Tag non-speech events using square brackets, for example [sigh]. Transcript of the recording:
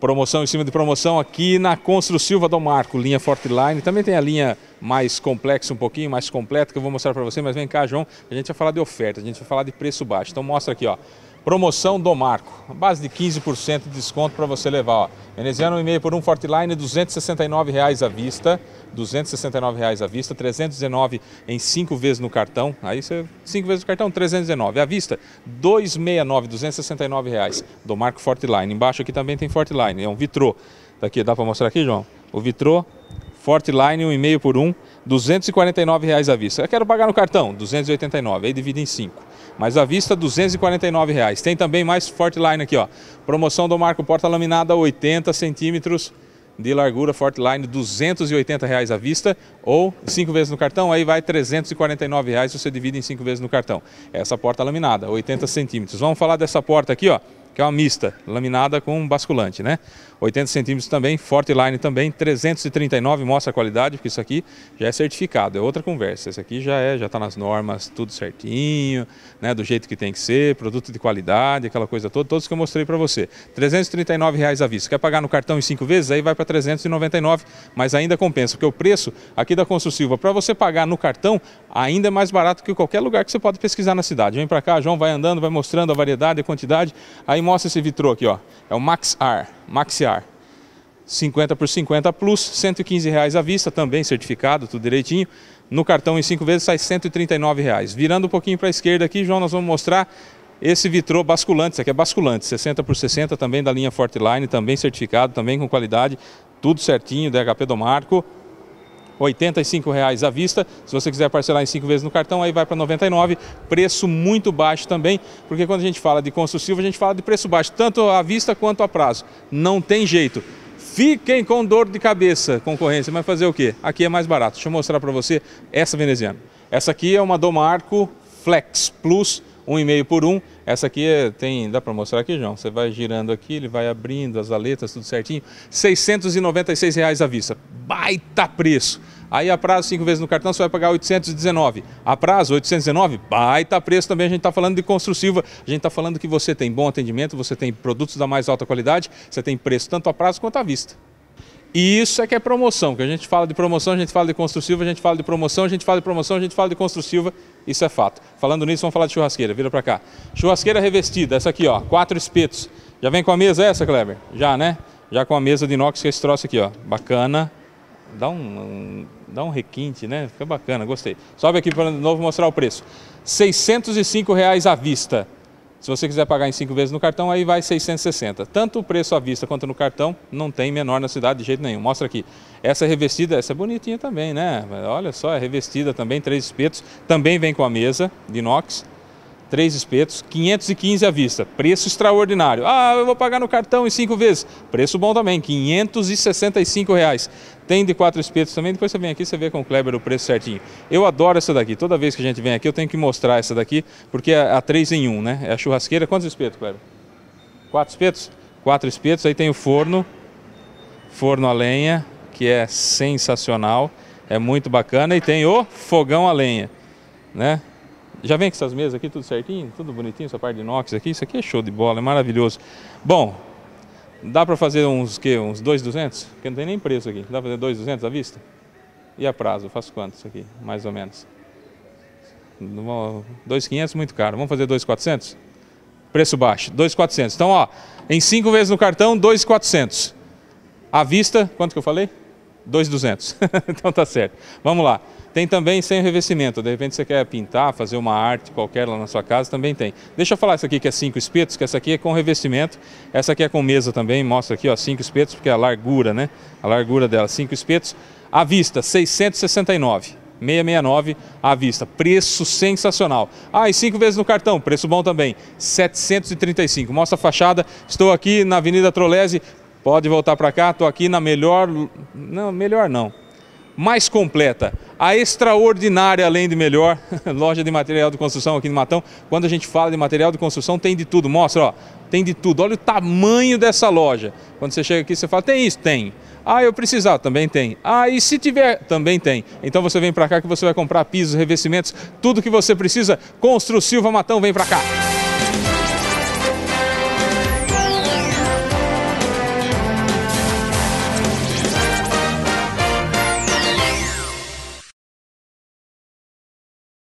promoção em cima de promoção aqui na Constru Silva do Marco, linha Forte Line Também tem a linha mais complexa, um pouquinho mais completa, que eu vou mostrar para você, mas vem cá, João, a gente vai falar de oferta, a gente vai falar de preço baixo. Então mostra aqui, ó. Promoção do Marco, base de 15% de desconto para você levar. Ó. Veneziano 1,5 por 1 Fortline, R$ 269,00 à vista, R$ 269,00 à vista, 319 em 5 vezes no cartão, aí você, 5 vezes no cartão, 319. À vista, 269, 269 reais do Marco Fortline. Embaixo aqui também tem Fortline, é um vitrô. Daqui, tá dá para mostrar aqui, João? O vitrô, Fortline 1,5 por 1, 249 reais à vista. Eu quero pagar no cartão, 289, aí divide em 5. Mas à vista, 249 reais. Tem também mais Fortline aqui, ó. Promoção do Marco Porta Laminada, 80 centímetros de largura, Fortline, 280 reais à vista ou 5 vezes no cartão, aí vai 349 reais, você divide em 5 vezes no cartão. Essa porta laminada, 80 centímetros. Vamos falar dessa porta aqui, ó que é uma mista, laminada com basculante, né? 80 centímetros também, forte line também, 339 mostra a qualidade, porque isso aqui já é certificado, é outra conversa. Esse aqui já é, já está nas normas, tudo certinho, né? Do jeito que tem que ser, produto de qualidade, aquela coisa toda, todos que eu mostrei para você. 339 reais à vista. Quer pagar no cartão em 5 vezes? Aí vai para 399, mas ainda compensa, porque o preço aqui da Silva para você pagar no cartão, ainda é mais barato que qualquer lugar que você pode pesquisar na cidade. Vem para cá, João vai andando, vai mostrando a variedade, a quantidade, aí mostra esse vitrô aqui, ó. É o Max Ar, 50 por 50 plus, 115 reais à vista, também certificado, tudo direitinho. No cartão em 5 vezes sai 139 reais. Virando um pouquinho para a esquerda aqui, João, nós vamos mostrar esse vitrô basculante, isso aqui é basculante, 60 por 60, também da linha Fortline, também certificado, também com qualidade, tudo certinho, DHP do Marco. R$ 85,00 à vista. Se você quiser parcelar em 5 vezes no cartão, aí vai para 99,00. preço muito baixo também, porque quando a gente fala de construtivo, a gente fala de preço baixo, tanto à vista quanto a prazo. Não tem jeito. Fiquem com dor de cabeça, concorrência, mas fazer o quê? Aqui é mais barato. Deixa eu mostrar para você essa veneziana. Essa aqui é uma Domarco Flex Plus um e meio por um. Essa aqui é, tem, dá para mostrar aqui, João? Você vai girando aqui, ele vai abrindo as aletas, tudo certinho. R$ reais à vista. Baita preço. Aí a prazo, cinco vezes no cartão, você vai pagar 819. A prazo, 819, baita preço também. A gente está falando de construtiva. A gente está falando que você tem bom atendimento, você tem produtos da mais alta qualidade, você tem preço tanto a prazo quanto à vista. E isso é que é promoção, que a gente fala de promoção, a gente fala de construtiva, a gente fala de promoção, a gente fala de promoção, a gente fala de construtiva, isso é fato. Falando nisso, vamos falar de churrasqueira, vira para cá. Churrasqueira revestida, essa aqui, ó, quatro espetos. Já vem com a mesa essa, Kleber? Já, né? Já com a mesa de inox que é esse troço aqui, ó, bacana. Dá um, um dá um requinte, né? Fica bacana, gostei. Sobe aqui para de novo mostrar o preço. R$ 605 reais à vista. Se você quiser pagar em cinco vezes no cartão, aí vai 660. Tanto o preço à vista quanto no cartão não tem menor na cidade de jeito nenhum. Mostra aqui. Essa revestida, essa é bonitinha também, né? Olha só, é revestida também, três espetos. Também vem com a mesa de inox três espetos, 515 à vista, preço extraordinário. Ah, eu vou pagar no cartão em cinco vezes, preço bom também, 565 reais. Tem de quatro espetos também, depois você vem aqui, você vê com o Kleber o preço certinho. Eu adoro essa daqui, toda vez que a gente vem aqui eu tenho que mostrar essa daqui, porque é a três em um, né? É a churrasqueira, quantos espetos, Kleber? Quatro espetos? Quatro espetos, aí tem o forno, forno a lenha, que é sensacional, é muito bacana, e tem o fogão a lenha, né? Já vem com essas mesas aqui, tudo certinho, tudo bonitinho, essa parte de inox aqui. Isso aqui é show de bola, é maravilhoso. Bom, dá para fazer uns que uns 2,200? Porque não tem nem preço aqui. Dá para fazer 2,200 à vista? E a prazo? faço quanto isso aqui, mais ou menos? 2,500 é muito caro. Vamos fazer 2,400? Preço baixo, 2,400. Então, ó, em 5 vezes no cartão, 2,400. À vista, quanto que eu falei? 2,200. [laughs] então tá certo. Vamos lá. Tem também sem revestimento. De repente você quer pintar, fazer uma arte qualquer lá na sua casa, também tem. Deixa eu falar essa aqui que é cinco espetos, que essa aqui é com revestimento. Essa aqui é com mesa também. Mostra aqui, ó, cinco espetos, porque é a largura, né? A largura dela, cinco espetos. À vista, 669. 669 à vista. Preço sensacional. Ah, e cinco vezes no cartão, preço bom também. 735. Mostra a fachada. Estou aqui na Avenida Trolese, Pode voltar para cá, estou aqui na melhor. Não, melhor não. Mais completa. A extraordinária, além de melhor, [laughs] loja de material de construção aqui no Matão. Quando a gente fala de material de construção, tem de tudo. Mostra, ó, tem de tudo. Olha o tamanho dessa loja. Quando você chega aqui, você fala: tem isso? Tem. Ah, eu precisar, também tem. Ah, e se tiver, também tem. Então você vem para cá que você vai comprar pisos, revestimentos, tudo que você precisa. Constru Silva Matão, vem para cá.